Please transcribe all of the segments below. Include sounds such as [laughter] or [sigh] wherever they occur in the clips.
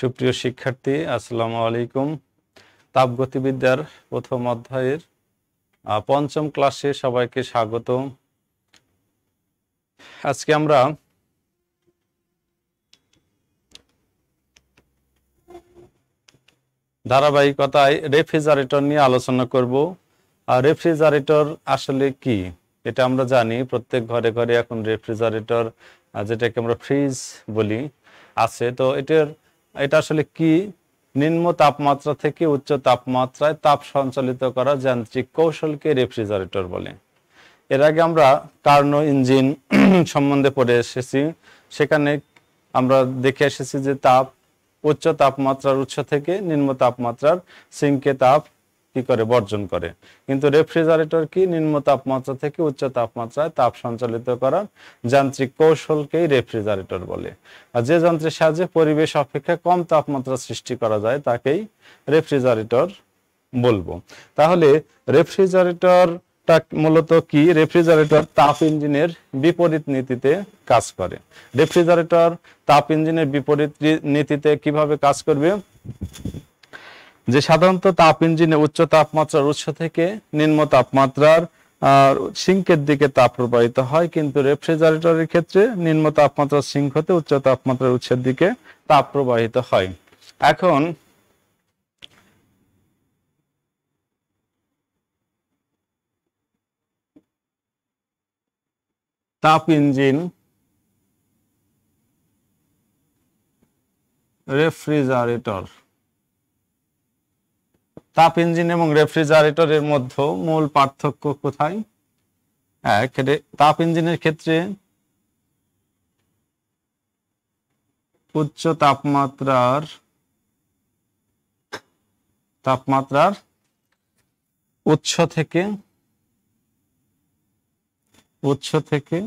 সুপ্রিয় শিক্ষার্থী আসসালামু আলাইকুম তাপগতিবিদ্যার প্রথম অধ্যায়ের পঞ্চম ক্লাসে সবাইকে স্বাগত আজকে আমরা ধারাবাহিকতায় রেফ্রিজারেটর নিয়ে আলোচনা করব আর রেফ্রিজারেটর আসলে কি এটা আমরা জানি প্রত্যেক ঘরে ঘরে এখন রেফ্রিজারেটর যেটাকে আমরা ফ্রিজ বলি আছে তো এটার এটা আসলে কি নিম্ন তাপমাত্রা থেকে উচ্চ তাপমাত্রায় তাপ সঞ্চালিত করা যান্ত্রিক কৌশলকে রেফ্রিজারেটর বলে এর আগে আমরা কার্নো ইঞ্জিন [clears throat] সম্বন্ধে পড়ে এসেছি সেখানে আমরা দেখে এসেছি যে তাপ উচ্চ তাপমাত্রার উৎস থেকে নিম্ন তাপমাত্রার সিঙ্কে তাপ কি করে বর্জন করে কিন্তু রেফ্রিজারেটর কি নিম্ন তাপমাত্রা থেকে উচ্চ তাপমাত্রায় তাপ সঞ্চালিত করার যান্ত্রিক কৌশলকেই রেফ্রিজারেটর বলে আর যে যন্ত্রের সাহায্যে পরিবেশ অপেক্ষা কম তাপমাত্রা সৃষ্টি করা যায় তাকেই রেফ্রিজারেটর বলবো তাহলে রেফ্রিজারেটর টা মূলত কি রেফ্রিজারেটর তাপ ইঞ্জিনের বিপরীত নীতিতে কাজ করে রেফ্রিজারেটর তাপ ইঞ্জিনের বিপরীত নীতিতে কিভাবে কাজ করবে যে সাধারণত তাপ ইঞ্জিনে উচ্চ তাপমাত্রার উৎস থেকে নিম্ন তাপমাত্রার সিঙ্কের দিকে তাপ প্রবাহিত হয় কিন্তু রেফ্রিজারেটরের ক্ষেত্রে নিম্ন তাপমাত্রার সিঙ্ক হতে উচ্চ তাপমাত্রার উৎসের দিকে তাপ প্রবাহিত হয় এখন তাপ ইঞ্জিন রেফ্রিজারেটর তাপ ইঞ্জিন এবং রেফ্রিজারেটরের মধ্যে মূল পার্থক্য কোথায় তাপ ইঞ্জিনের ক্ষেত্রে উচ্চ তাপমাত্রার তাপমাত্রার উৎস থেকে উৎস থেকে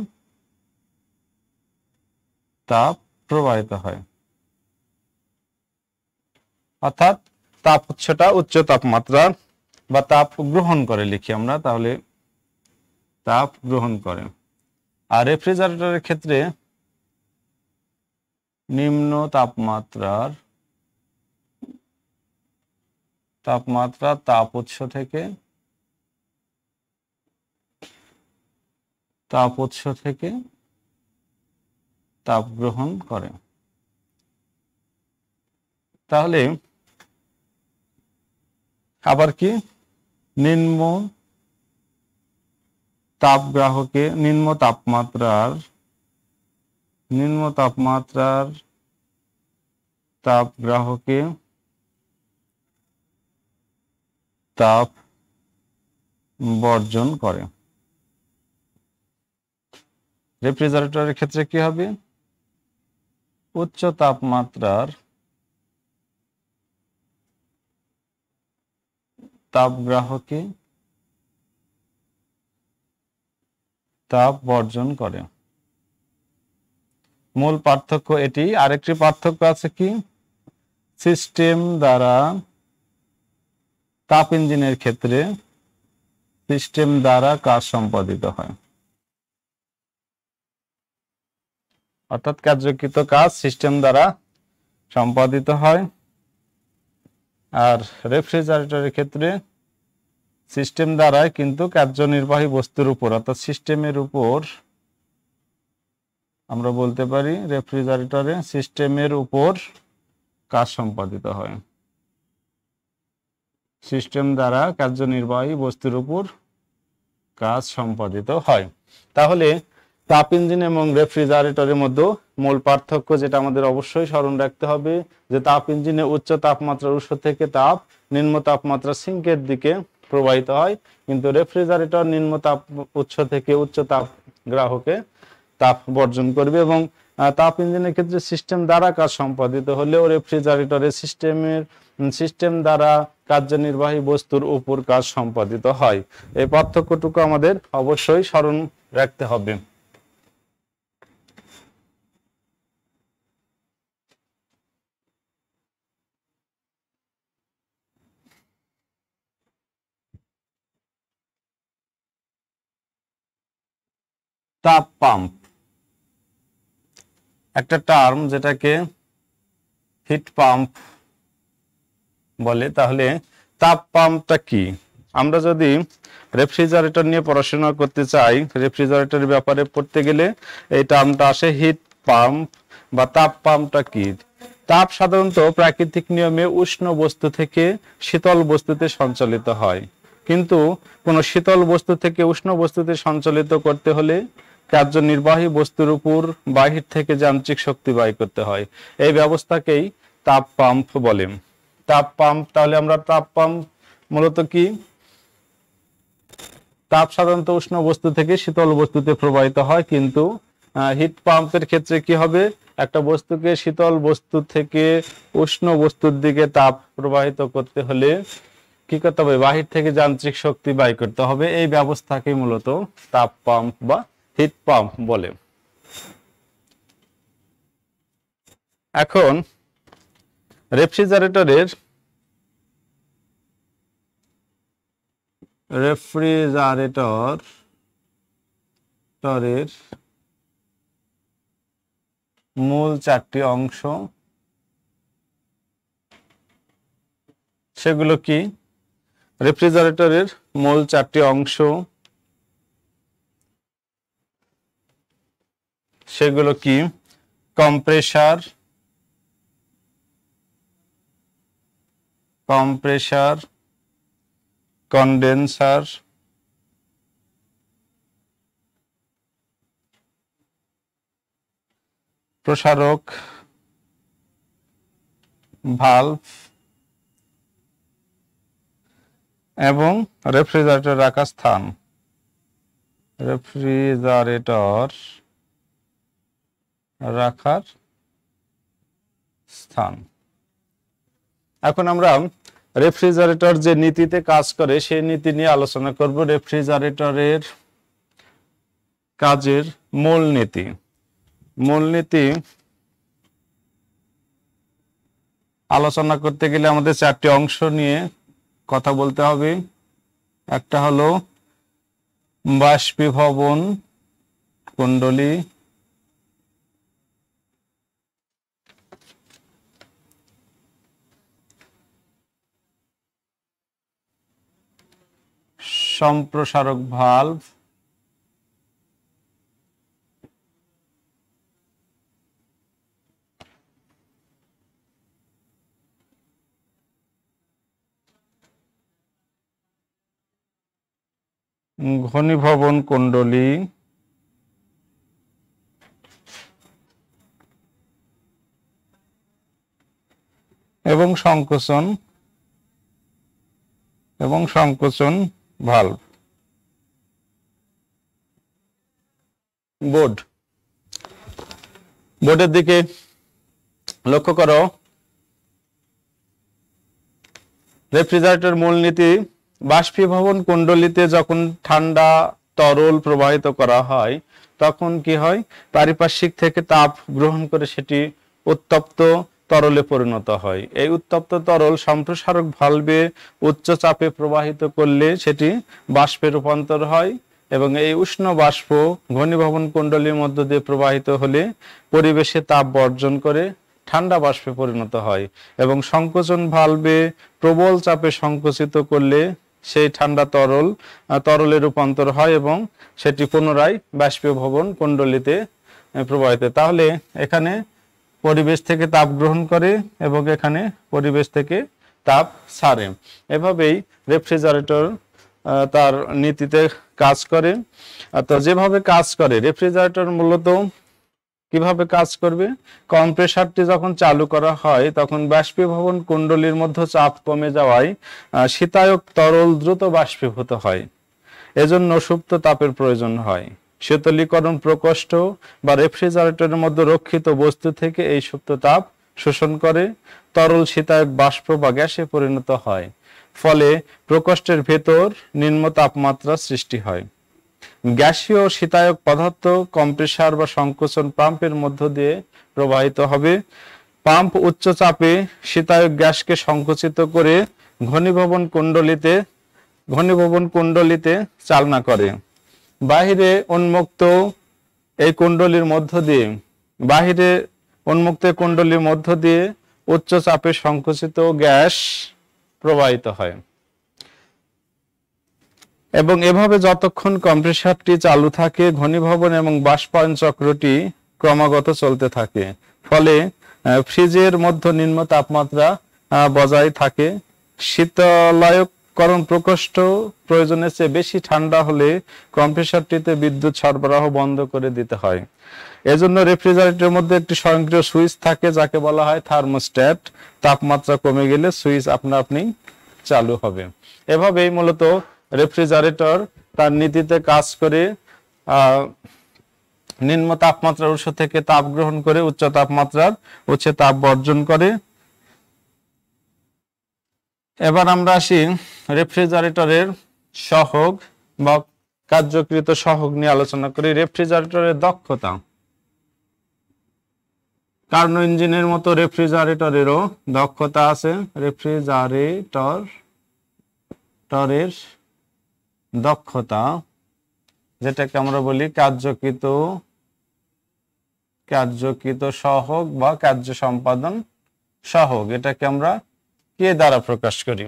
তাপ প্রবাহিত হয় অর্থাৎ তাপ উৎসটা উচ্চ তাপমাত্রা বা তাপ গ্রহণ করে লিখি আমরা তাহলে তাপ গ্রহণ করে আর রেফ্রিজারেটরের ক্ষেত্রে নিম্ন তাপমাত্রার তাপমাত্রা তাপ উৎস থেকে তাপ উৎস থেকে তাপ গ্রহণ করে তাহলে আবার কি নিম্ন তাপগ্রাহকে নিম্ন তাপমাত্রার নিম্ন তাপমাত্রার তাপগ্রাহকে তাপ বর্জন করে রেফ্রিজারেটরের ক্ষেত্রে কি হবে উচ্চ তাপমাত্রার তাপগ্রাহকে তাপ বর্জন করে মূল পার্থক্য এটি আরেকটি পার্থক্য আছে কি সিস্টেম দ্বারা তাপ ইঞ্জিনের ক্ষেত্রে সিস্টেম দ্বারা কাজ সম্পাদিত হয় অর্থাৎ কার্যকৃত কাজ সিস্টেম দ্বারা সম্পাদিত হয় আর রেফ্রিজারেটরের ক্ষেত্রে সিস্টেম দ্বারাই কিন্তু কার্যনির্বাহী বস্তুর উপর অর্থাৎ সিস্টেমের উপর আমরা বলতে পারি রেফ্রিজারেটরে সিস্টেমের উপর কাজ সম্পাদিত হয় সিস্টেম দ্বারা কার্যনির্বাহী বস্তুর উপর কাজ সম্পাদিত হয় তাহলে তাপ ইঞ্জিন এবং রেফ্রিজারেটরের মধ্যে মূল পার্থক্য যেটা আমাদের অবশ্যই স্মরণ রাখতে হবে যে তাপ ইঞ্জিনে উচ্চ তাপমাত্রার উৎস থেকে তাপ নিম্ন তাপমাত্রা সিঙ্কের দিকে প্রবাহিত হয় কিন্তু রেফ্রিজারেটর নিম্ন তাপ উৎস থেকে উচ্চ তাপ গ্রাহকে তাপ বর্জন করবে এবং তাপ ইঞ্জিনের ক্ষেত্রে সিস্টেম দ্বারা কাজ সম্পাদিত হলেও রেফ্রিজারেটরের সিস্টেমের সিস্টেম দ্বারা কার্যনির্বাহী বস্তুর উপর কাজ সম্পাদিত হয় এই পার্থক্যটুকু আমাদের অবশ্যই স্মরণ রাখতে হবে তাপ পাম্প একটা টার্ম যেটাকে হিট পাম্প বলে তাহলে তাপ পাম্পটা কি আমরা যদি রেফ্রিজারেটর নিয়ে পড়াশোনা করতে চাই রেফ্রিজারেটর ব্যাপারে পড়তে গেলে এই টার্মটা আসে হিট পাম্প বা তাপ পাম্পটা কি তাপ সাধারণত প্রাকৃতিক নিয়মে উষ্ণ বস্তু থেকে শীতল বস্তুতে সঞ্চালিত হয় কিন্তু কোনো শীতল বস্তু থেকে উষ্ণ বস্তুতে সঞ্চালিত করতে হলে কার্যনির্বাহী বস্তুর উপর বাহির থেকে যান্ত্রিক শক্তি ব্যয় করতে হয় এই ব্যবস্থাকেই তাপ পাম্প বলে তাপ পাম্প তাহলে আমরা তাপ পাম্প মূলত কি তাপ সাধারণত উষ্ণ বস্তু থেকে শীতল বস্তুতে প্রবাহিত হয় কিন্তু হিট পাম্পের ক্ষেত্রে কি হবে একটা বস্তুকে শীতল বস্তু থেকে উষ্ণ বস্তুর দিকে তাপ প্রবাহিত করতে হলে কি করতে হবে বাহির থেকে যান্ত্রিক শক্তি ব্যয় করতে হবে এই ব্যবস্থাকে মূলত তাপ পাম্প বা হিট পাম্প বলে এখন রেফ্রিজারেটরের রেফ্রিজারেটর টরের মূল চারটি অংশ সেগুলো কি রেফ্রিজারেটরের মূল চারটি অংশ সেগুলো কি কম্প্রেসার কম্প্রেসার কন্ডেন্সার প্রসারক ভাল্ভ এবং রেফ্রিজারেটর রাখা স্থান রেফ্রিজারেটর রাখার স্থান এখন আমরা রেফ্রিজারেটর যে নীতিতে কাজ করে সেই নীতি নিয়ে আলোচনা করব রেফ্রিজারেটরের কাজের মূল নীতি মূল নীতি আলোচনা করতে গেলে আমাদের চারটি অংশ নিয়ে কথা বলতে হবে একটা হলো বাষ্পীভবন কুণ্ডলী সম্প্রসারক ভাল্ভ ঘনীভবন কুণ্ডলী এবং সংকোচন এবং সংকোচন ভাল্ব বোর্ড বোর্ডের দিকে লক্ষ্য করো রেফ্রিজারেটর মূলনীতি বাষ্পীভবন কুণ্ডলিতে যখন ঠান্ডা তরল প্রবাহিত করা হয় তখন কি হয় পারিপার্শ্বিক থেকে তাপ গ্রহণ করে সেটি উত্তপ্ত তরলে পরিণত হয় এই উত্তপ্ত তরল সম্প্রসারক ভালবে উচ্চ চাপে প্রবাহিত করলে সেটি বাষ্পে রূপান্তর হয় এবং এই উষ্ণ বাষ্প ঘনীভবন কুণ্ডলীর মধ্য দিয়ে প্রবাহিত হলে পরিবেশে তাপ বর্জন করে ঠান্ডা বাষ্পে পরিণত হয় এবং সংকোচন ভালবে প্রবল চাপে সংকোচিত করলে সেই ঠান্ডা তরল তরলে রূপান্তর হয় এবং সেটি পুনরায় ভবন কুণ্ডলিতে প্রবাহিত তাহলে এখানে পরিবেশ থেকে তাপ গ্রহণ করে এবং এখানে পরিবেশ থেকে তাপ সারে এভাবেই রেফ্রিজারেটর তার নীতিতে কাজ করে তো যেভাবে কাজ করে রেফ্রিজারেটর মূলত কিভাবে কাজ করবে কম্প্রেসারটি যখন চালু করা হয় তখন বাষ্পীভবন কুণ্ডলীর মধ্যে চাপ কমে যাওয়ায় শীতায়ক তরল দ্রুত বাষ্পীভূত হয় এজন্য সুপ্ত তাপের প্রয়োজন হয় শীতলীকরণ প্রকোষ্ঠ বা রেফ্রিজারেটরের মধ্যে রক্ষিত বস্তু থেকে এই সুপ্ত তাপ শোষণ করে তরল শীতায়ক বাষ্প বা গ্যাসে পরিণত হয় ফলে প্রকোষ্ঠের ভেতর নিম্ন তাপমাত্রা সৃষ্টি হয় গ্যাসীয় শীতায়ক পদার্থ কম্প্রেসার বা সংকোচন পাম্পের মধ্য দিয়ে প্রবাহিত হবে পাম্প উচ্চ চাপে শীতায়ক গ্যাসকে সংকুচিত করে ঘনীভবন কুণ্ডলিতে ঘনীভবন কুণ্ডলিতে চালনা করে বাহিরে উন্মুক্ত এই কুণ্ডলীর মধ্য দিয়ে বাহিরে উন্মুক্ত কুণ্ডলীর মধ্য দিয়ে উচ্চ চাপে সংকুচিত গ্যাস প্রবাহিত হয় এবং এভাবে যতক্ষণ কম্প্রেসারটি চালু থাকে ঘনীভবন এবং বাষ্পায়ন চক্রটি ক্রমাগত চলতে থাকে ফলে ফ্রিজের মধ্য নিম্ন তাপমাত্রা বজায় থাকে শীতলায়ক করণ প্রকোষ্ঠ প্রয়োজনের চেয়ে বেশি ঠান্ডা হলে কম্প্রেসারটিতে বিদ্যুৎ সরবরাহ বন্ধ করে দিতে হয় এজন্য রেফ্রিজারেটরের মধ্যে একটি স্বয়ংক্রিয় সুইচ থাকে যাকে বলা হয় থার্মোস্ট্যাট তাপমাত্রা কমে গেলে সুইচ আপনা আপনি চালু হবে এভাবেই মূলত রেফ্রিজারেটর তার নীতিতে কাজ করে নিম্ন তাপমাত্রার উৎস থেকে তাপ গ্রহণ করে উচ্চ তাপমাত্রার উচ্ছে তাপ বর্জন করে এবার আমরা আসি রেফ্রিজারেটরের সহগ বা কার্যকৃত সহগ নিয়ে আলোচনা করি রেফ্রিজারেটরের দক্ষতা কার্নো ইঞ্জিনের মতো রেফ্রিজারেটরেরও দক্ষতা আছে রেফ্রিজারেটর টরের দক্ষতা যেটাকে আমরা বলি কার্যকৃত কার্যকৃত সহগ বা কার্য সম্পাদন সহগ এটাকে আমরা কে দ্বারা প্রকাশ করি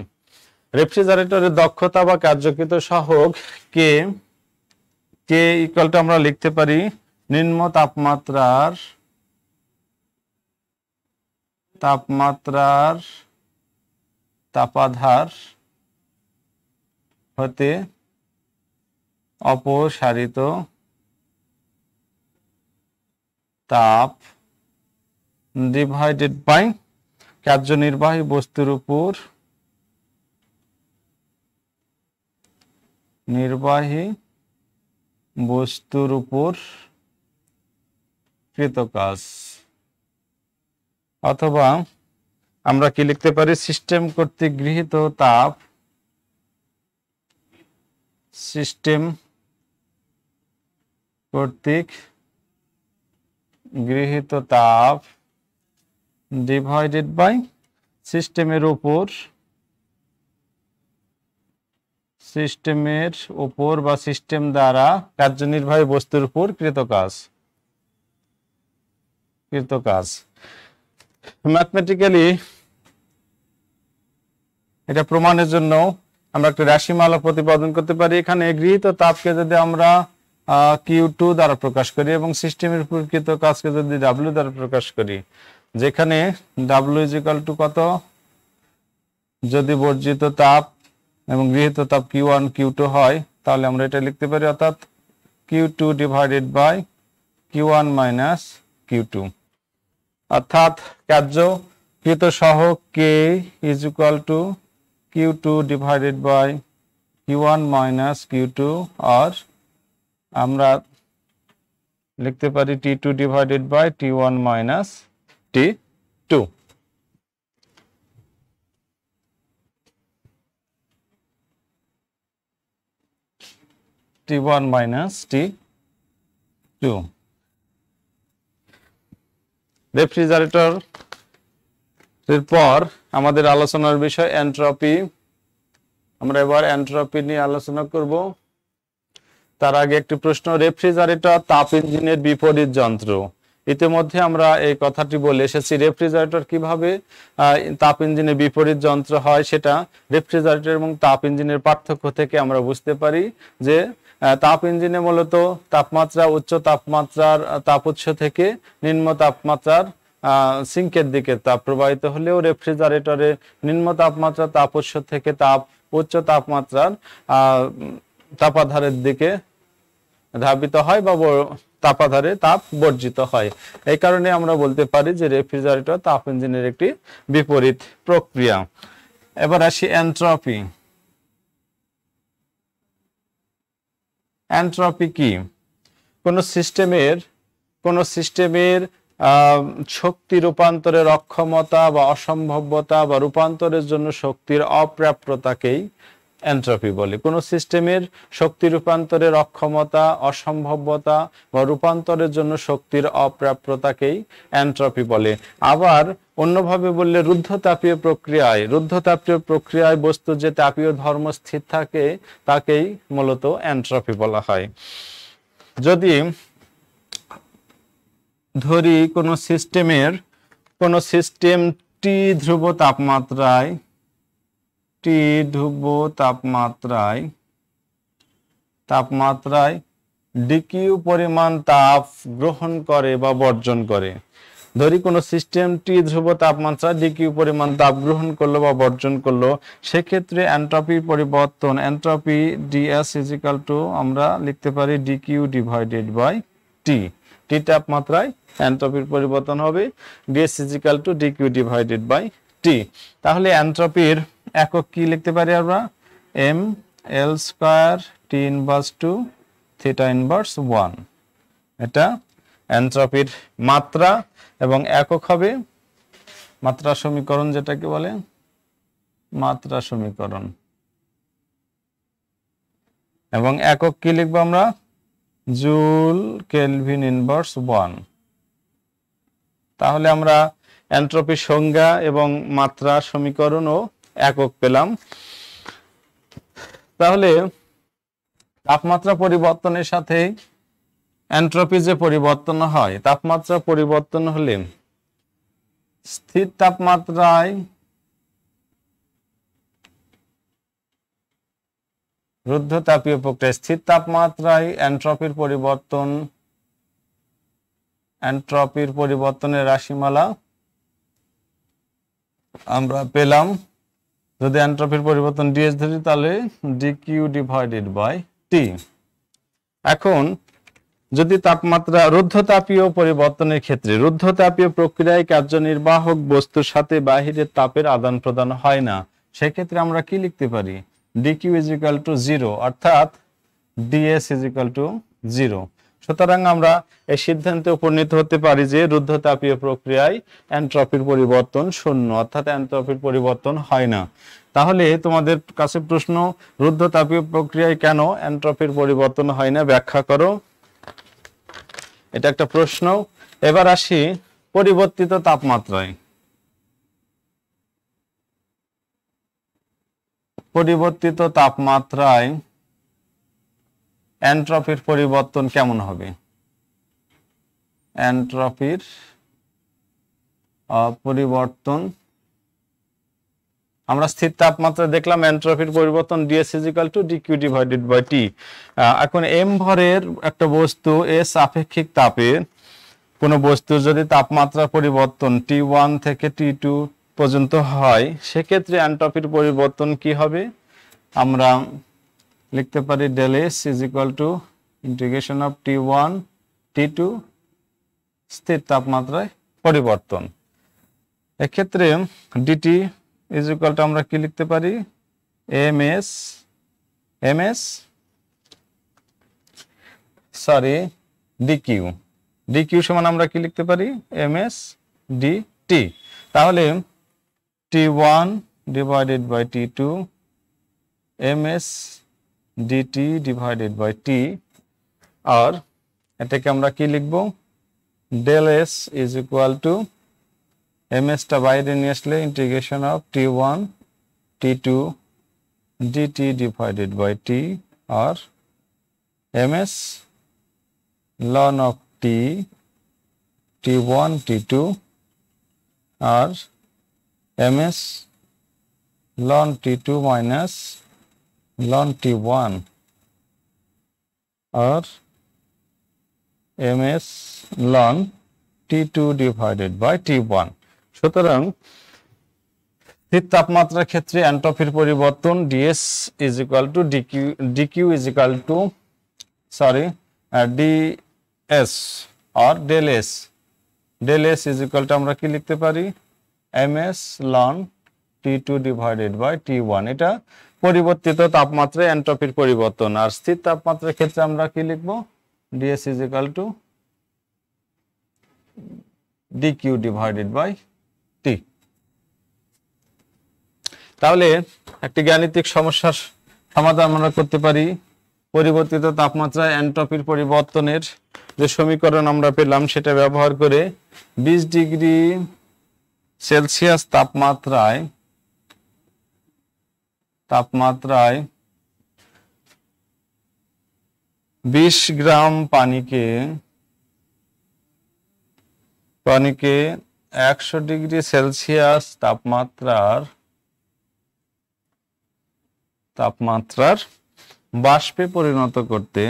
রেফ্রিজারেটরের দক্ষতা বা কার্যকৃত সহক কে কে ইকুয়ালটা আমরা লিখতে পারি নিম্ন তাপমাত্রার তাপমাত্রার তাপাধার হতে অপসারিত তাপ ডিভাইডেড বাই কার্যনির্বাহী বস্তুর উপর নির্বাহী বস্তুর উপর কৃত কাজ অথবা আমরা কি লিখতে পারি সিস্টেম কর্তৃক গৃহীত তাপ সিস্টেম কর্তৃক গৃহীত তাপ ডিভাইডেড বাই সিস্টেমের ওপর সিস্টেমের ওপর বা সিস্টেম দ্বারা কার্যনির্বাহী বস্তুর উপর কৃত কাজ কৃত ম্যাথমেটিক্যালি এটা প্রমাণের জন্য আমরা একটা রাশিমালা প্রতিপাদন করতে পারি এখানে গৃহীত তাপকে যদি আমরা কিউ টু দ্বারা প্রকাশ করি এবং সিস্টেমের উপর কৃত কাজকে যদি ডাব্লিউ দ্বারা প্রকাশ করি যেখানে ডাব্লু ইজিক্যাল টু কত যদি বর্জিত তাপ এবং গৃহীত তাপ কিউ ওয়ান কিউ টু হয় তাহলে আমরা এটা লিখতে পারি অর্থাৎ Q two divided by Q one minus Q two অর্থাৎ কার্যকৃত সহ K is equal to Q two divided by Q one minus Q two আর আমরা লিখতে পারি T two divided by T one minus 52. T1 minus T2. Refrigerator এরপর আমাদের আলোচনার বিষয় এন্ট্রপি আমরা এবার এন্ট্রপি নিয়ে আলোচনা করব তার আগে একটি প্রশ্ন রেফ্রিজারেটর তাপ ইঞ্জিনের বিপরীত যন্ত্র ইতিমধ্যে আমরা এই কথাটি বলে এসেছি রেফ্রিজারেটর কিভাবে তাপ ইঞ্জিনের বিপরীত যন্ত্র হয় সেটা রেফ্রিজারেটর এবং তাপ ইঞ্জিনের পার্থক্য থেকে আমরা বুঝতে পারি যে তাপ ইঞ্জিনে মূলত তাপমাত্রা উচ্চ তাপমাত্রার তাপ উৎস থেকে নিম্ন তাপমাত্রার সিঙ্কের দিকে তাপ প্রবাহিত হলেও রেফ্রিজারেটরে নিম্ন তাপমাত্রা তাপ উৎস থেকে তাপ উচ্চ তাপমাত্রার তাপাধারের দিকে ধাবিত হয় বা তাপাধারে তাপ বর্জিত হয় এই কারণে আমরা বলতে পারি যে রেফ্রিজারেটর তাপ ইঞ্জিনের একটি বিপরীত প্রক্রিয়া এবার আসি এন্ট্রপি অ্যান্ট্রপি কি কোন সিস্টেমের কোন সিস্টেমের শক্তি রূপান্তরের অক্ষমতা বা অসম্ভবতা বা রূপান্তরের জন্য শক্তির অপ্রাপ্যতাকেই এন্ট্রপি বলে কোনো সিস্টেমের শক্তি রূপান্তরের অক্ষমতা অসম্ভবতা বা রূপান্তরের জন্য শক্তির অপ্রাপ্যতাকেই এন্ট্রপি বলে আবার অন্যভাবে বললে রুদ্ধতাপীয় প্রক্রিয়ায় রুদ্ধতাপীয় প্রক্রিয়ায় বস্তু যে তাপীয় ধর্ম স্থির থাকে তাকেই মূলত এন্ট্রপি বলা হয় যদি ধরি কোনো সিস্টেমের কোনো সিস্টেম টি ধ্রুব তাপমাত্রায় একটি ধ্রুব তাপমাত্রায় তাপমাত্রায় ডিকিউ পরিমাণ তাপ গ্রহণ করে বা বর্জন করে ধরি কোনো সিস্টেমটি ধ্রুব তাপমাত্রা ডিকিউ পরিমাণ তাপ গ্রহণ করলো বা বর্জন করলো সেক্ষেত্রে এন্ট্রপির পরিবর্তন এন্ট্রপি ডিএস ইজিক্যাল টু আমরা লিখতে পারি DQ divided by T T তাপমাত্রায় এন্ট্রপির পরিবর্তন হবে DS is equal to DQ divided by T তাহলে এন্ট্রপির একক কি লিখতে পারি আমরা M L square T inverse two theta inverse one এটা অ্যান্ট্রপির মাত্রা এবং একক হবে মাত্রা সমীকরণ যেটাকে বলে মাত্রা সমীকরণ এবং একক কি লিখবো আমরা জুল কেলভিন ইনভার্স ওয়ান তাহলে আমরা অ্যান্ট্রপির সংজ্ঞা এবং মাত্রা সমীকরণ ও একক পেলাম তাহলে তাপমাত্রা পরিবর্তনের সাথে অ্যান্ট্রপি যে পরিবর্তন হয় তাপমাত্রা পরিবর্তন হলে স্থির তাপমাত্রায় রুদ্ধতাপীয় প্রক্রিয়া স্থির তাপমাত্রায় অ্যান্ট্রপির পরিবর্তন অ্যান্ট্রপির পরিবর্তনের রাশিমালা আমরা পেলাম যদি এন্ট্রপির পরিবর্তন ডিএস ধরি তাহলে ডিকিউ ডিভাইডেড বাই টি এখন যদি তাপমাত্রা রুদ্ধতাপীয় পরিবর্তনের ক্ষেত্রে রুদ্ধতাপীয় প্রক্রিয়ায় কার্যনির্বাহক বস্তুর সাথে বাহিরের তাপের আদান প্রদান হয় না সেক্ষেত্রে আমরা কি লিখতে পারি ডিকিউ ইজ টু জিরো অর্থাৎ ডিএস ইজিক্যাল টু জিরো সুতরাং আমরা এই সিদ্ধান্তে উপনীত হতে পারি যে রুদ্ধতাপীয় প্রক্রিয়ায় অ্যান্ট্রপির পরিবর্তন শূন্য অর্থাৎ অ্যান্ট্রপির পরিবর্তন হয় না তাহলে তোমাদের কাছে প্রশ্ন রুদ্ধতাপীয় প্রক্রিয়ায় কেন অ্যান্ট্রপির পরিবর্তন হয় না ব্যাখ্যা করো এটা একটা প্রশ্ন এবার আসি পরিবর্তিত তাপমাত্রায় পরিবর্তিত তাপমাত্রায় অ্যান্ট্রপির পরিবর্তন কেমন হবে অ্যান্ট্রপির পরিবর্তন আমরা স্থির তাপমাত্রা দেখলাম এন্ট্রপির পরিবর্তন DS is equal to DQ divided by T এখন এম ভরের একটা বস্তু এস আপেক্ষিক তাপে কোনো বস্তুর যদি তাপমাত্রা পরিবর্তন টি ওয়ান থেকে টি টু পর্যন্ত হয় সেক্ষেত্রে অ্যান্ট্রপির পরিবর্তন কি হবে আমরা লিখতে পারি del S is equal to integration of T one T two স্থির তাপমাত্রায় পরিবর্তন এক্ষেত্রে ডিটি ইজ ইকুয়ালটা আমরা কি লিখতে পারি M S M S sorry DQ DQ সমান আমরা কি লিখতে পারি এম এস ডি টি তাহলে T one divided by T two M S DT divided by T আর এটাকে আমরা কি লিখব del S is equal to M এসটা বাইরে নিয়ে আসলে integration of T one T two DT divided by T আর M S ln of T T one T two আর M S ln T two minus T one আর M S ln T two divided by T one সুতরাং তাপমাত্রার ক্ষেত্রে অ্যান্টফির পরিবর্তন DS is equal to DQ DQ is equal to sorry D S আর del S del S is equal to আমরা কি লিখতে পারি M S ln T two divided by T one এটা পরিবর্তিত তাপমাত্রায় এন্ট্রপির পরিবর্তন আর স্থির তাপমাত্রার ক্ষেত্রে আমরা কি লিখব DS is equal to DQ divided by T তাহলে একটি গাণিতিক সমস্যার সমাধান আমরা করতে পারি পরিবর্তিত তাপমাত্রায় এন্ট্রপির পরিবর্তনের যে সমীকরণ আমরা পেলাম সেটা ব্যবহার করে বিশ ডিগ্রি সেলসিয়াস তাপমাত্রায় তাপমাত্রায় বিশ গ্রাম পানিকে পানিকে একশো ডিগ্রি সেলসিয়াস তাপমাত্রার তাপমাত্রার বাষ্পে পরিণত করতে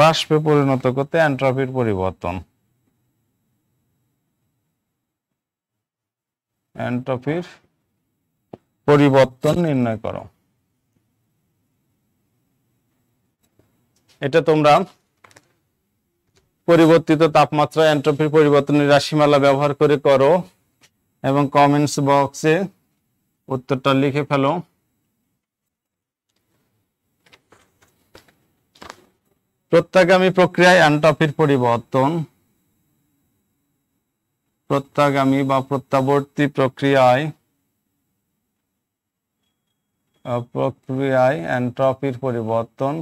বাষ্পে পরিণত করতে অ্যান্ট্রপির পরিবর্তন এন্ট্রপির পরিবর্তন নির্ণয় করো এটা তোমরা পরিবর্তিত তাপমাত্রা এন্ট্রপির পরিবর্তনের রাশিমালা ব্যবহার করে করো এবং কমেন্টস বক্সে উত্তরটা লিখে ফেলো প্রত্যাগামী প্রক্রিয়ায় এন্ট্রপির পরিবর্তন প্রত্যাগামী বা প্রত্যাবর্তী প্রক্রিয়ায় প্রক্রিয়ায় অ্যান্ট্রপির পরিবর্তন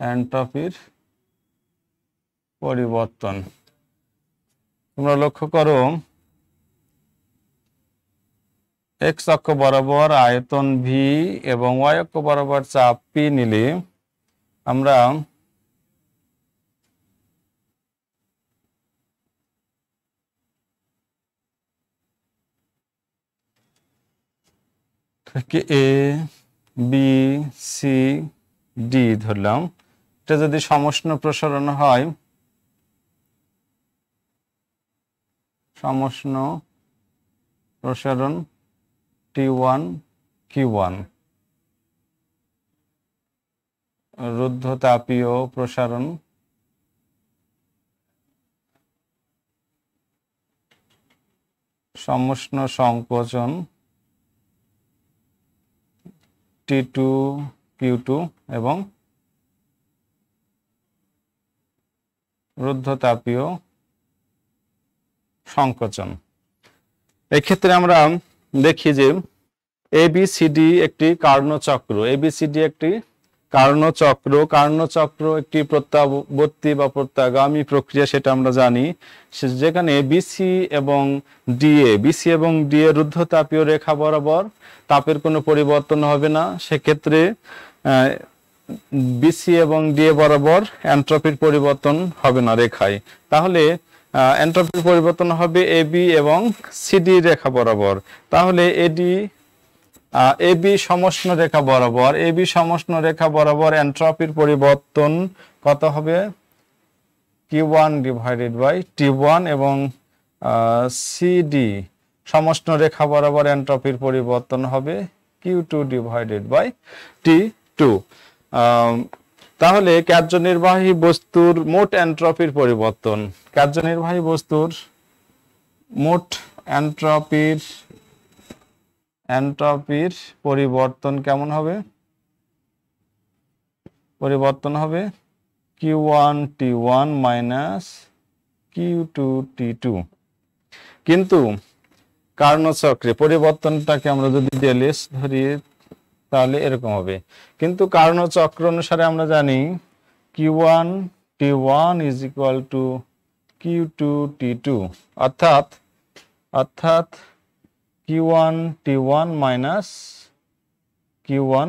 অ্যান্ট্রপির পরিবর্তন তোমরা লক্ষ্য করো এক্স অক্ষ বরাবর আয়তন ভি এবং ওয়াই অক্ষ বরাবর চাপ পি নিলে আমরা এ বি সি ডি ধরলাম এটা যদি সমষ্ণ প্রসারণ হয় সমষ্ণ প্রসারণ টি ওয়ান কি ওয়ান রুদ্ধতাপীয় প্রসারণ সমষ্ণ সংকোচন টি টু কিউ এবং রুদ্ধতাপীয় সংকোচন এক্ষেত্রে আমরা দেখি যে এবিসিডি একটি চক্র এবিসিডি একটি কার্ণচক্র চক্র একটি প্রত্যাবর্তী বা প্রত্যাগামী প্রক্রিয়া সেটা আমরা জানি যেখানে বিসি এবং ডিএ বিসি এবং ডিএ রুদ্ধ তাপীয় রেখা বরাবর তাপের কোনো পরিবর্তন হবে না সেক্ষেত্রে বিসি এবং ডিএ বরাবর অ্যান্ট্রপির পরিবর্তন হবে না রেখায় তাহলে অ্যান্ট্রপির পরিবর্তন হবে এবি এবং সিডি রেখা বরাবর তাহলে এডি এবি সমষ্ণ রেখা বরাবর এবি সমষ্ণ রেখা বরাবর এন্ট্রপির পরিবর্তন কত হবে T one divided by T one এবং সিডি সমষ্ণ রেখা বরাবর এন্ট্রপির পরিবর্তন হবে Q two divided by T two তাহলে কার্যনির্বাহী বস্তুর মোট এন্ট্রপির পরিবর্তন কার্যনির্বাহী বস্তুর মোট এন্ট্রপির অ্যান্ট্রপির পরিবর্তন কেমন হবে পরিবর্তন হবে কি one T one minus Q two T two কিন্তু কার্ণচক্রে পরিবর্তনটাকে আমরা যদি ডেলেস ধরি তাহলে এরকম হবে কিন্তু কার্ণচক্র অনুসারে আমরা জানি Q one T one is equal to Q two T two অর্থাৎ অর্থাৎ T1 minus Q1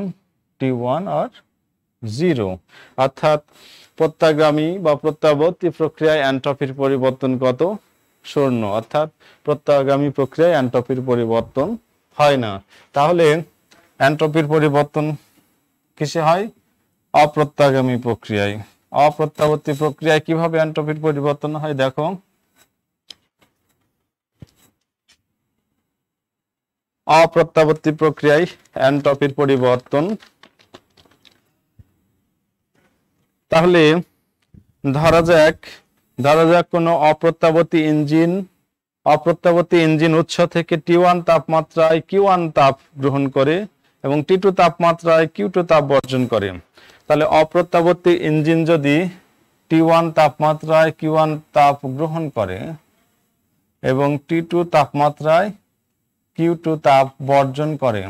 T1 or 0 অর্থাৎ প্রত্যাগামী বা প্রত্যাবর্তী প্রক্রিয়ায় এনট্রপির পরিবর্তন কত শূন্য অর্থাৎ প্রত্যাগামী প্রক্রিয়ায় এনট্রপির পরিবর্তন হয় না তাহলে এনট্রপির পরিবর্তন কিসে হয় অপ্রত্যাগামী প্রক্রিয়ায় অপ্রত্যাবর্তী প্রক্রিয়ায় কিভাবে এনট্রপির পরিবর্তন হয় দেখো অপ্রত্যাবর্তী প্রক্রিয়ায় এনট্রপির পরিবর্তন তাহলে ধরা যাক ধরা যাক কোনো অপ্রত্যাবর্তী ইঞ্জিন অপ্রত্যাবর্তী ইঞ্জিন উৎস থেকে টি ওয়ান তাপমাত্রায় কিউ ওয়ান তাপ গ্রহণ করে এবং টি টু তাপমাত্রায় কিউ টু তাপ বর্জন করে তাহলে অপ্রত্যাবর্তী ইঞ্জিন যদি টি ওয়ান তাপমাত্রায় কিউ ওয়ান তাপ গ্রহণ করে এবং টি টু তাপমাত্রায় কিউ টু তাপ বর্জন করে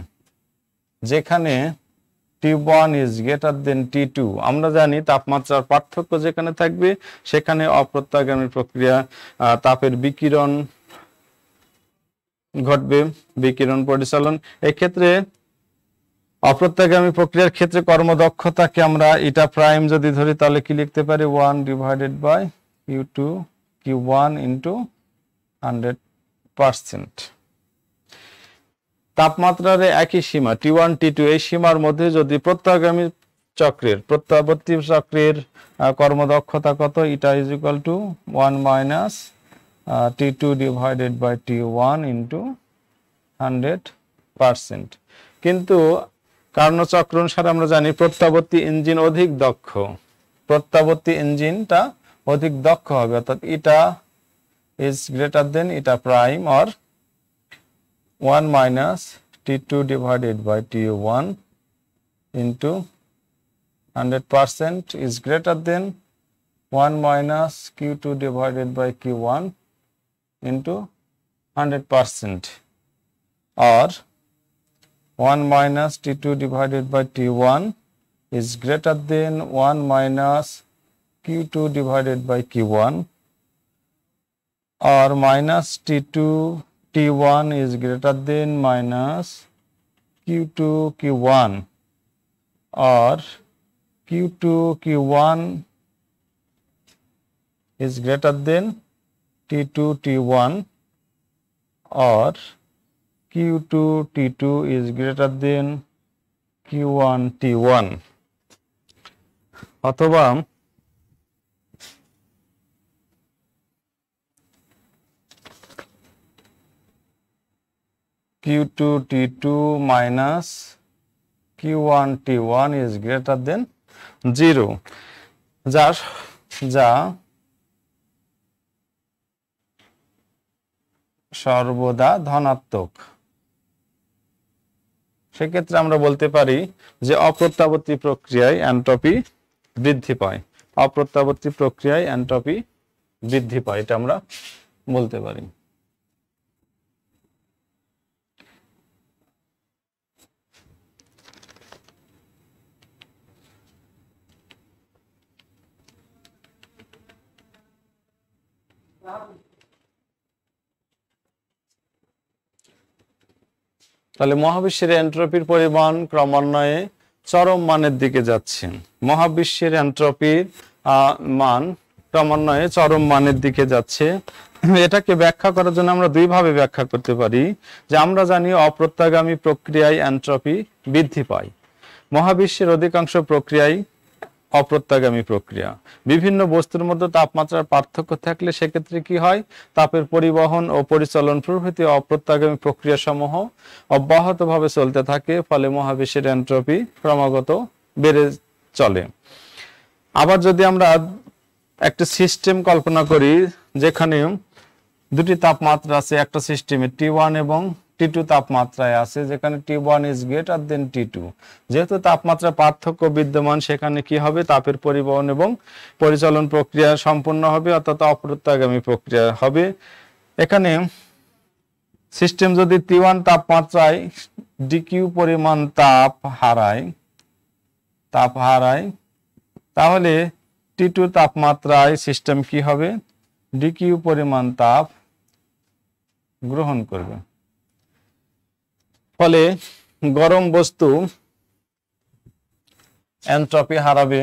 যেখানে T one is greater than T two আমরা জানি তাপমাত্রার পার্থক্য যেখানে থাকবে সেখানে অপ্রত্যাগামী প্রক্রিয়া তাপের বিকিরণ ঘটবে বিকিরণ পরিচালন এক্ষেত্রে অপ্রত্যাগামী প্রক্রিয়ার ক্ষেত্রে কর্মদক্ষতাকে আমরা এটা প্রাইম যদি ধরি তাহলে কি লিখতে পারি one divided by Q two Q one into hundred percent তাপমাত্রার একই সীমা টি ওয়ান টি টু এই সীমার মধ্যে যদি প্রত্যাগামী চক্রের প্রত্যাবর্তী চক্রের কর্মদক্ষতা কত eta is equal to one minus T two divided by T one into hundred percent কিন্তু কার্ণচক্র অনুসারে আমরা জানি প্রত্যাবর্তী ইঞ্জিন অধিক দক্ষ প্রত্যাবর্তী ইঞ্জিনটা অধিক দক্ষ হবে অর্থাৎ eta is greater than eta prime or 1 minus T2 divided by T1 into 100% is greater than 1 minus Q2 divided by Q1 into 100% or 1 minus T2 divided by T1 is greater than 1 minus Q2 divided by Q1 or minus T2 T1 is greater than minus Q2 Q1 or Q2 Q1 is greater than T2 T1 or Q2 T2 is greater than Q1 T1 অথবা q2 t2 minus q1 t1 is greater than 0 যার যা সর্বদা ধনাত্মক সেক্ষেত্রে আমরা বলতে পারি যে অপ্রত্যাবর্তী প্রক্রিয়ায় অ্যান্ট্রপি বৃদ্ধি পায় অপ্রত্যাবর্তী প্রক্রিয়ায় অ্যান্ট্রপি বৃদ্ধি পায় এটা আমরা বলতে পারি তাহলে মহাবিশ্বের এন্ট্রপির পরিমাণ ক্রমান্বয়ে চরম মানের দিকে যাচ্ছে মহাবিশ্বের এন্ট্রপির মান ক্রমান্বয়ে চরম মানের দিকে যাচ্ছে এটাকে ব্যাখ্যা করার জন্য আমরা দুইভাবে ব্যাখ্যা করতে পারি যে আমরা জানি অপ্রত্যাগামী প্রক্রিয়ায় এন্ট্রপি বৃদ্ধি পায় মহাবিশ্বের অধিকাংশ প্রক্রিয়ায় অপ্রত্যাগামী প্রক্রিয়া বিভিন্ন বস্তুর মধ্যে তাপমাত্রার পার্থক্য থাকলে সেক্ষেত্রে কি হয় তাপের পরিবহন ও পরিচালন প্রভৃতি অপ্রত্যাগামী প্রক্রিয়াসমূহ অব্যাহতভাবে চলতে থাকে ফলে মহাবিশ্বের এন্ট্রপি ক্রমাগত বেড়ে চলে আবার যদি আমরা একটা সিস্টেম কল্পনা করি যেখানে দুটি তাপমাত্রা আছে একটা সিস্টেমে টি ওয়ান এবং টি টু তাপমাত্রায় আছে যেখানে T one is greater than T two যেহেতু তাপমাত্রা পার্থক্য বিদ্যমান সেখানে কি হবে তাপের পরিবহন এবং পরিচালন প্রক্রিয়া সম্পন্ন হবে অর্থাৎ অপ্রত্যাগামী প্রক্রিয়া হবে এখানে সিস্টেম যদি টি ওয়ান তাপমাত্রায় ডিকিউ পরিমাণ তাপ হারায় তাপ হারায় তাহলে টি টু তাপমাত্রায় সিস্টেম কি হবে ডিকিউ পরিমাণ তাপ গ্রহণ করবে ফলে গরম বস্তু এন্ট্রপি হারাবে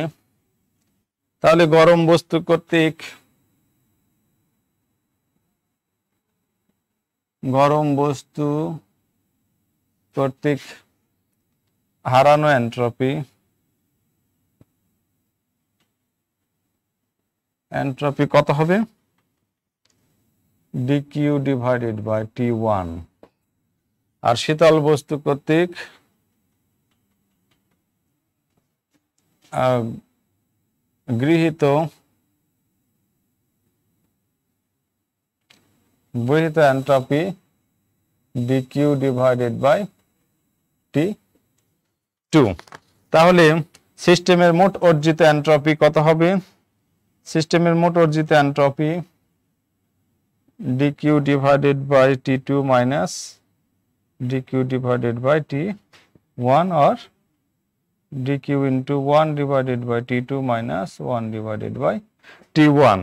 তাহলে গরম বস্তু কর্তৃক গরম বস্তু কর্তৃক হারানো এন্ট্রপি এন্ট্রপি কত হবে dQ divided by T one আর শীতল বস্তু কর্তৃক গৃহীত গৃহীত entropy dQ divided by T two তাহলে সিস্টেমের মোট অর্জিত এন্ট্রপি কত হবে সিস্টেমের মোট অর্জিত entropy dQ divided by T two minus dq divided by t 1 or dq into 1 divided by t2 minus 1 divided by t1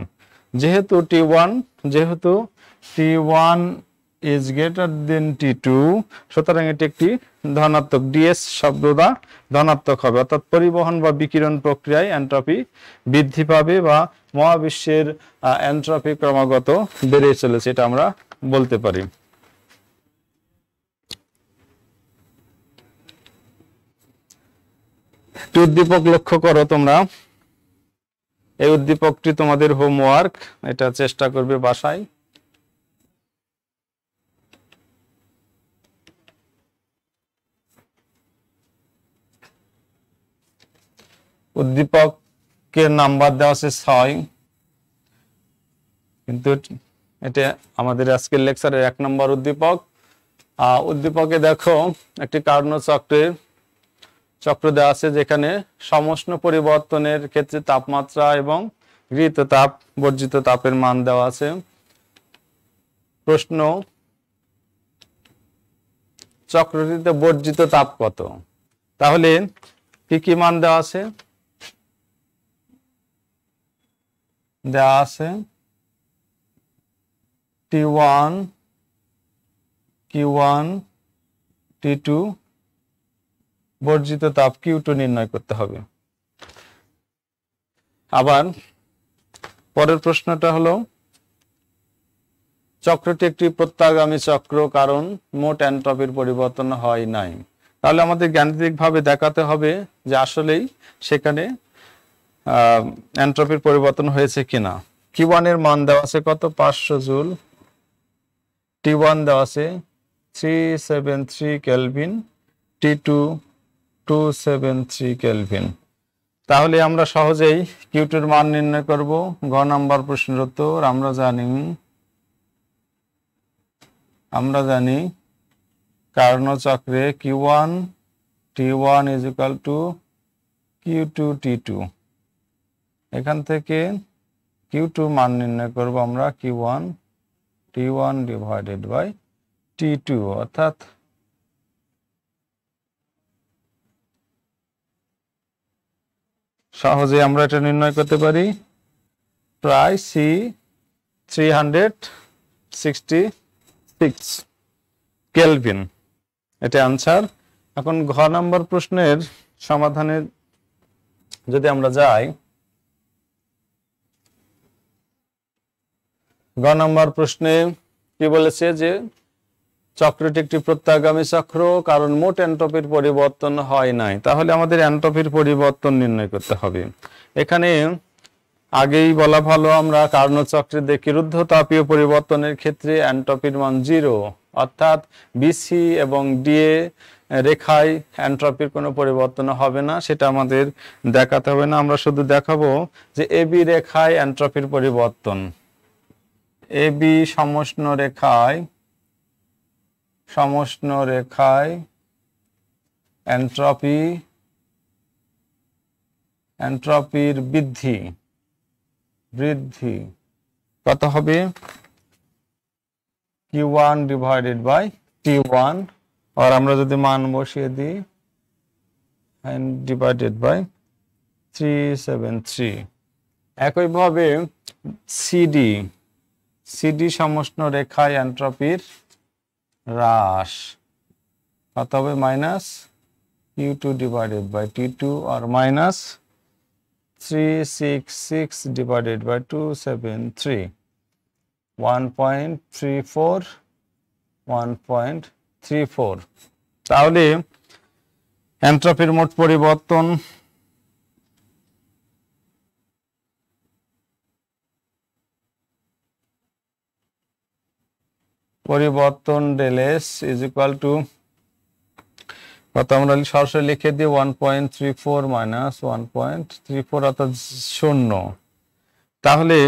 যেহেতু t1 যেহেতু t1 is greater than T two সুতরাং এটি একটি ধনাত্মক ডিএস শব্দ দ্বারা ধনাত্মক হবে অর্থাৎ পরিবহন বা বিকিরণ প্রক্রিয়ায় এন্ট্রপি বৃদ্ধি পাবে বা মহাবিশ্বের এন্ট্রপি ক্রমাগত বেড়ে চলেছে এটা আমরা বলতে পারি একটি উদ্দীপক লক্ষ্য করো তোমরা এই উদ্দীপকটি তোমাদের হোমওয়ার্ক এটা চেষ্টা করবে বাসায় উদ্দীপকের নাম্বার দেওয়া আছে ছয় কিন্তু এটা আমাদের আজকের লেকচারের এক নম্বর উদ্দীপক উদ্দীপকে দেখো একটি কার্ণ চক্রের চক্র দেওয়া আছে যেখানে সমষ্ণ পরিবর্তনের ক্ষেত্রে তাপমাত্রা এবং গৃহীত তাপ বর্জিত তাপের মান দেওয়া আছে প্রশ্ন চক্রটিতে বর্জিত তাপ কত তাহলে কি কি মান দেওয়া আছে দেওয়া আছে টি ওয়ান কি ওয়ান টি টু বর্জিত তাপ কিউ নির্ণয় করতে হবে আবার পরের প্রশ্নটা হলো চক্রটি একটি প্রত্যাগামী চক্র কারণ মোট অ্যান্ট্রপির পরিবর্তন হয় নাই তাহলে আমাদের গাণিতিকভাবে দেখাতে হবে যে আসলেই সেখানে অ্যান্ট্রপির পরিবর্তন হয়েছে কিনা কি ওয়ানের মান দেওয়া আছে কত পাঁচশো জুল টি ওয়ান দেওয়া আছে three seven three kelvin T two two seven three kelvin তাহলে আমরা সহজেই কিউটের মান নির্ণয় করব গ নাম্বার প্রশ্নের উত্তর আমরা জানি আমরা জানি কার্ণ চক্রে Q one T one is equal to Q two T two এখান থেকে কিউ টু মান নির্ণয় করব আমরা Q one T one divided by T two অর্থাৎ সহজে আমরা এটা নির্ণয় করতে পারি প্রায় C three hundred sixty six kelvin এটা আনসার এখন ঘ নম্বর প্রশ্নের সমাধানের যদি আমরা যাই ঘ নম্বর প্রশ্নে কি বলেছে যে চক্রটি একটি প্রত্যাগামী চক্র কারণ মোট এন্ট্রপির পরিবর্তন হয় নাই তাহলে আমাদের এন্ট্রপির পরিবর্তন নির্ণয় করতে হবে এখানে আগেই বলা ভালো আমরা কার্ণ চক্রের দেখি তাপীয় পরিবর্তনের ক্ষেত্রে অ্যান্ট্রপির মান জিরো অর্থাৎ বিসি এবং ডিএ রেখায় অ্যান্ট্রপির কোনো পরিবর্তন হবে না সেটা আমাদের দেখাতে হবে না আমরা শুধু দেখাবো যে এবি রেখায় অ্যান্ট্রপির পরিবর্তন এবি সমষ্ণ রেখায় সমষ্ণ রেখায় এন্ট্রপি এন্ট্রপির বৃদ্ধি বৃদ্ধি কত হবে T one divided by T one আর আমরা যদি মান বসিয়ে দিই divided by three seven three একইভাবে সিডি সিডি সমষ্ণ রেখায় এন্ট্রপির হ্রাস কত হবে minus U two divided by T two আর minus three six six divided by two seven three one point three four one point three four তাহলে এন্ট্রপির মোট পরিবর্তন পরিবর্তন del S is equal to অর্থাৎ আমরা সরাসরি লিখে দিই one point three four minus one point three four অর্থাৎ শূন্য তাহলে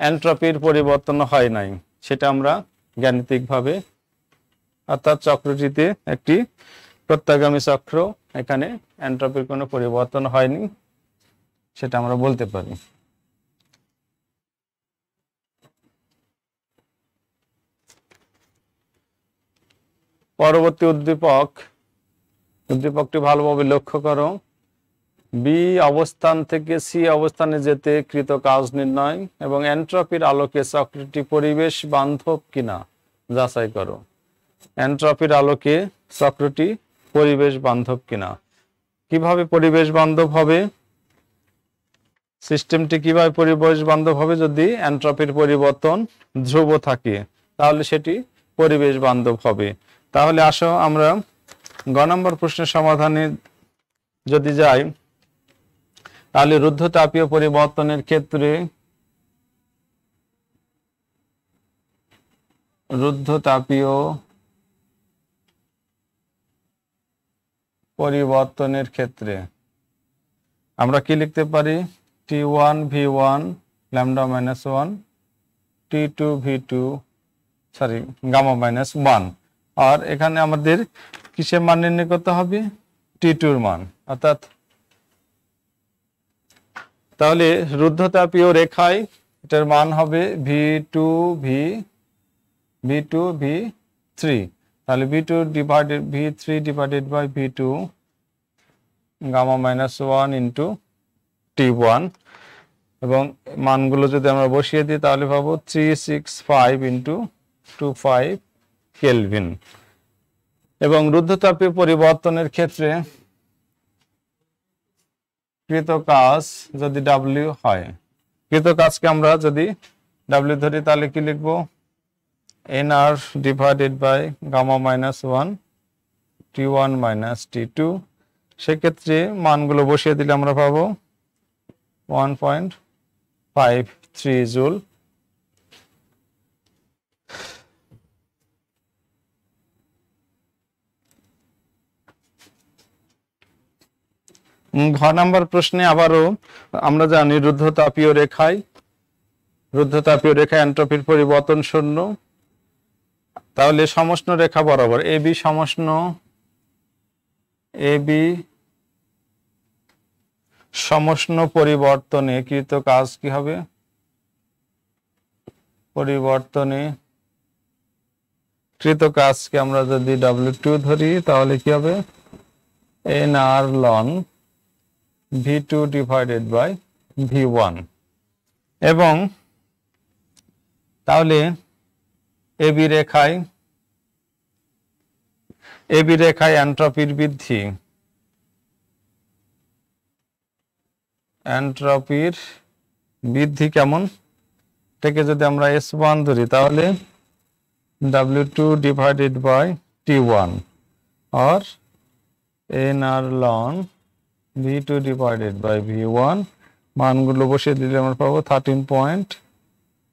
অ্যান্ট্রপির পরিবর্তন হয় নাই সেটা আমরা গাণিতিকভাবে অর্থাৎ চক্রটিতে একটি প্রত্যাগামী চক্র এখানে অ্যান্ট্রপির কোনো পরিবর্তন হয়নি সেটা আমরা বলতে পারি পরবর্তী উদ্দীপক উদ্দীপকটি ভালোভাবে লক্ষ্য করো বি অবস্থান থেকে সি অবস্থানে যেতে কৃত কাজ নির্ণয় এবং এন্ট্রপির আলোকে চক্রটি পরিবেশ বান্ধব কিনা যাচাই করো এন্ট্রপির আলোকে চক্রটি পরিবেশ বান্ধব কিনা কিভাবে পরিবেশ বান্ধব হবে সিস্টেমটি কিভাবে পরিবেশ বান্ধব হবে যদি এন্ট্রপির পরিবর্তন ধ্রুব থাকে তাহলে সেটি পরিবেশ বান্ধব হবে তাহলে আসো আমরা গ নম্বর প্রশ্নের সমাধানে যদি যাই তাহলে রুদ্ধতাপীয় পরিবর্তনের ক্ষেত্রে রুদ্ধতাপীয় পরিবর্তনের ক্ষেত্রে আমরা কি লিখতে পারি T one V one lambda minus one T two V two sorry gamma minus one আর এখানে আমাদের কিসের মান নির্ণয় করতে হবে টি টুর মান অর্থাৎ তাহলে রুদ্ধতাপীয় রেখায় এটার মান হবে V two V V two V three তাহলে V two divided V three divided by V two gamma minus one into T one এবং মানগুলো যদি আমরা বসিয়ে দিই তাহলে পাবো three six five into two five kelvin এবং রুদ্ধতাপীয় পরিবর্তনের ক্ষেত্রে কৃত কাজ যদি ডাব্লিউ হয় কৃত কাজকে আমরা যদি ডাব্লিউ ধরি তাহলে কি লিখবো N R divided by gamma minus one T one minus T two সেক্ষেত্রে মানগুলো বসিয়ে দিলে আমরা পাবো one point five three joule ঘ নাম্বার প্রশ্নে আবারও আমরা জানি রুদ্ধতাপীয় রেখায় রুদ্ধতাপীয় রেখা এন্ট্রপির পরিবর্তন শূন্য তাহলে সমষ্ণ রেখা বরাবর এ বি সমষ্ণ এ বি সমষ্ণ পরিবর্তনে কৃত কাজ কি হবে পরিবর্তনে কৃত কাজকে আমরা যদি ডাব্লিউ টু ধরি তাহলে কি হবে N R ln V two divided by V one এবং তাহলে এবি রেখায় এবি রেখায় অ্যান্ট্রপির বৃদ্ধি অ্যান্ট্রপির বৃদ্ধি কেমন থেকে যদি আমরা এস ওয়ান ধরি তাহলে W two divided by T one আর N R ln V two divided by V one মানগুলো বসে দিলে আমরা পাবো thirteen point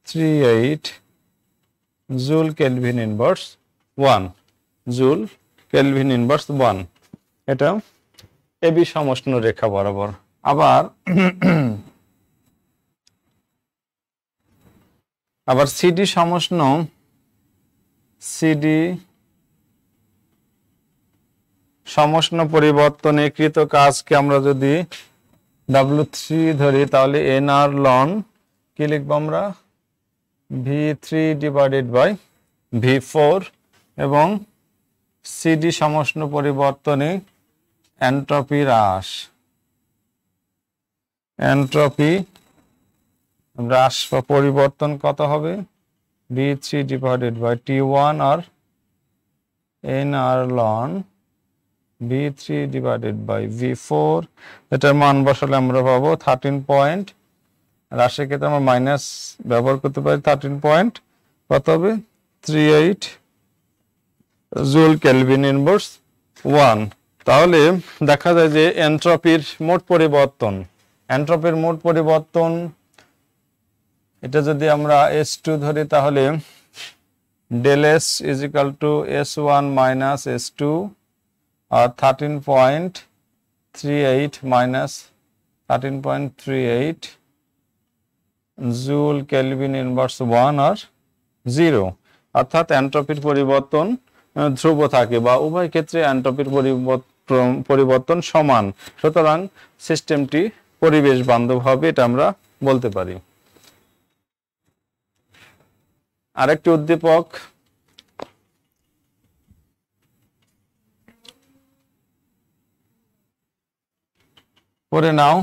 three eight joule kelvin inverse one joule kelvin inverse one এটা এবি সমষ্ণ রেখা বরাবর আবার আবার সিডি সমষ্ণ সিডি সমস্ন পরিবর্তনে কৃত কাজকে আমরা যদি ডাব্লু থ্রি ধরি তাহলে এন আর লন কি লিখবো আমরা V three divided by V four এবং সিডি সমস্ন পরিবর্তনে এন্ট্রপি হ্রাস এন্ট্রপি হ্রাস বা পরিবর্তন কত হবে V three divided by T one আর N R ln V three divided by V four এটার মান বসালে আমরা পাবো থার্টিন পয়েন্ট আর ক্ষেত্রে আমরা মাইনাস ব্যবহার করতে পারি থার্টিন পয়েন্ট কত হবে three eight joule kelvin inverse one তাহলে দেখা যায় যে এন্ট্রপির মোট পরিবর্তন এন্ট্রপির মোট পরিবর্তন এটা যদি আমরা এস টু ধরি তাহলে del S is to S one minus S two আর thirteen point three eight minus thirteen point three eight joule kelvin inverse one আর জিরো অর্থাৎ অ্যান্ট্রপির পরিবর্তন ধ্রুব থাকে বা উভয় ক্ষেত্রে অ্যান্ট্রপির পরিবর্তন সমান সুতরাং সিস্টেমটি পরিবেশ বান্ধব হবে এটা আমরা বলতে পারি আরেকটি উদ্দীপক করে নাও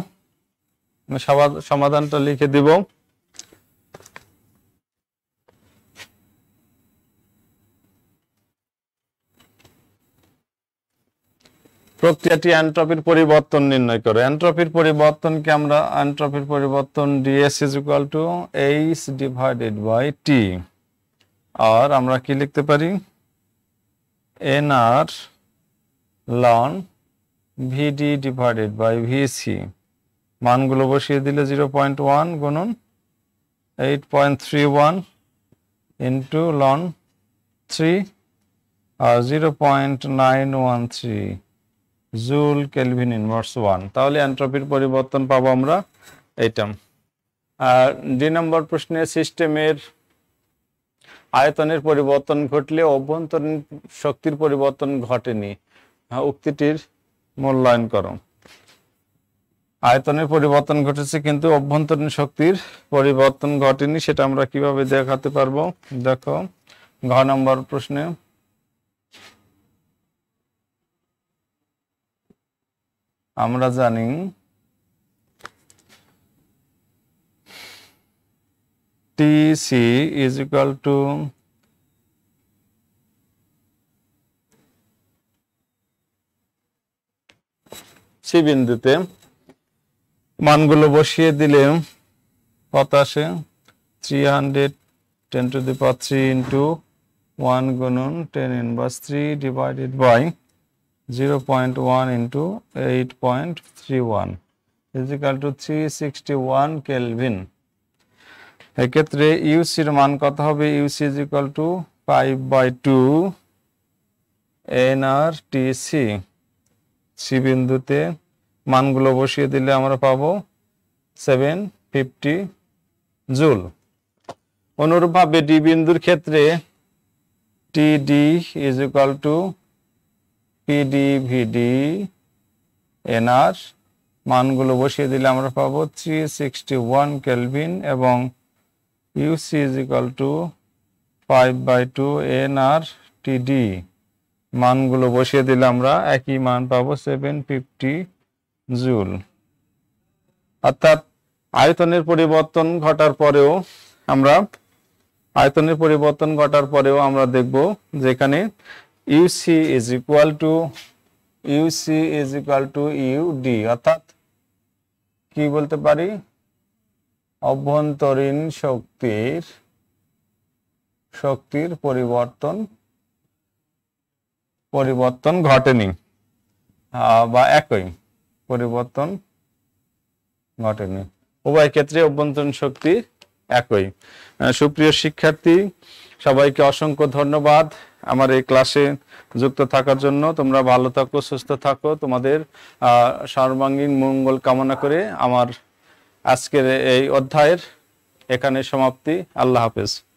সমাধানটা লিখে দিব প্রক্রিয়াটি অ্যান্ট্রপির পরিবর্তন নির্ণয় করে অ্যান্ট্রপির পরিবর্তনকে আমরা অ্যান্ট্রপির পরিবর্তন DS is equal to H divided by T আর আমরা কি লিখতে পারি N R ln VD divided by VC মানগুলো বসিয়ে দিলে জিরো পয়েন্ট ওয়ান গুনুন eight point three one into ln three আর zero point nine one three joule kelvin inverse one তাহলে অ্যান্ট্রপির পরিবর্তন পাবো আমরা এইটাম আর দুই নম্বর প্রশ্নে সিস্টেমের আয়তনের পরিবর্তন ঘটলে অভ্যন্তরীণ শক্তির পরিবর্তন ঘটেনি হ্যাঁ, উক্তিটির মূল্যায়ন করো আয়তনের পরিবর্তন ঘটেছে কিন্তু অভ্যন্তরীণ শক্তির পরিবর্তন ঘটেনি সেটা আমরা কিভাবে দেখাতে পারবো দেখো ঘ নম্বর প্রশ্নে আমরা জানি T C is equal to C বিন্দুতে মানগুলো বসিয়ে দিলে আসে three hundred ten to the power three into one গুণন ten inverse three divided by zero point one into eight point three one ফিজিক্যাল to three sixty one kelvin এক্ষেত্রে ইউসির মান কত হবে UC is equal to five by two NRTC C বিন্দুতে মানগুলো বসিয়ে দিলে আমরা পাবো সেভেন ফিফটি জুল অনুরূপভাবে ডি বিন্দুর ক্ষেত্রে টি D is equal to PD VD NR মানগুলো বসিয়ে দিলে আমরা পাবো থ্রি সিক্সটি ওয়ান কেলভিন এবং UC is equal to five by two NR TD মানগুলো বসিয়ে দিলে আমরা একই মান পাবো সেভেন ফিফটি জুল অর্থাৎ আয়তনের পরিবর্তন ঘটার পরেও আমরা আয়তনের পরিবর্তন ঘটার পরেও আমরা দেখব যেখানে UC is equal to UC is equal to UD অর্থাৎ কি বলতে পারি অভ্যন্তরীণ শক্তির শক্তির পরিবর্তন পরিবর্তন ঘটেনি বা একই পরিবর্তন ঘটেনি উভয় ক্ষেত্রে অভ্যন্তরীণ শক্তি একই সুপ্রিয় শিক্ষার্থী সবাইকে অসংখ্য ধন্যবাদ আমার এই ক্লাসে যুক্ত থাকার জন্য তোমরা ভালো থাকো সুস্থ থাকো তোমাদের সর্বাঙ্গীন মঙ্গল কামনা করে আমার আজকের এই অধ্যায়ের এখানে সমাপ্তি আল্লাহ হাফেজ